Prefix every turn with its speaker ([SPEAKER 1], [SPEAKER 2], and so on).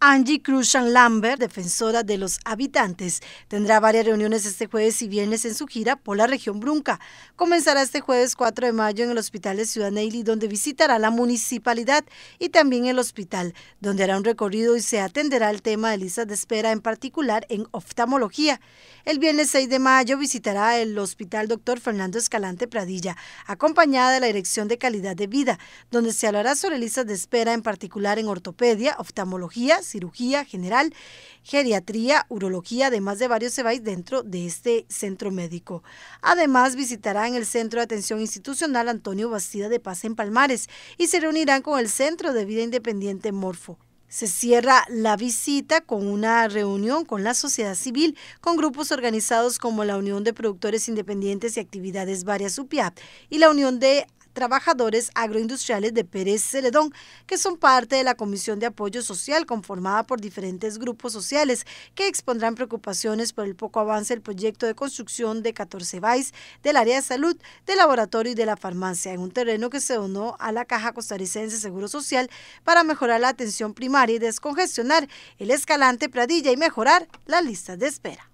[SPEAKER 1] Angie Cruzan Lambert, defensora de los habitantes, tendrá varias reuniones este jueves y viernes en su gira por la región Brunca. Comenzará este jueves 4 de mayo en el Hospital de Ciudad Neily, donde visitará la municipalidad y también el hospital, donde hará un recorrido y se atenderá el tema de listas de espera, en particular en oftalmología. El viernes 6 de mayo visitará el Hospital Dr. Fernando Escalante Pradilla, acompañada de la Dirección de Calidad de Vida, donde se hablará sobre listas de espera, en particular en ortopedia, oftalmología, cirugía general, geriatría, urología, además de varios CEBAIS dentro de este centro médico. Además, visitarán el Centro de Atención Institucional Antonio Bastida de Paz en Palmares y se reunirán con el Centro de Vida Independiente Morfo. Se cierra la visita con una reunión con la sociedad civil, con grupos organizados como la Unión de Productores Independientes y Actividades Varias UPIAP y la Unión de trabajadores agroindustriales de Pérez Celedón, que son parte de la Comisión de Apoyo Social conformada por diferentes grupos sociales que expondrán preocupaciones por el poco avance del proyecto de construcción de 14 BAIS del área de salud, del laboratorio y de la farmacia en un terreno que se donó a la Caja Costarricense Seguro Social para mejorar la atención primaria y descongestionar el escalante Pradilla y mejorar la lista de espera.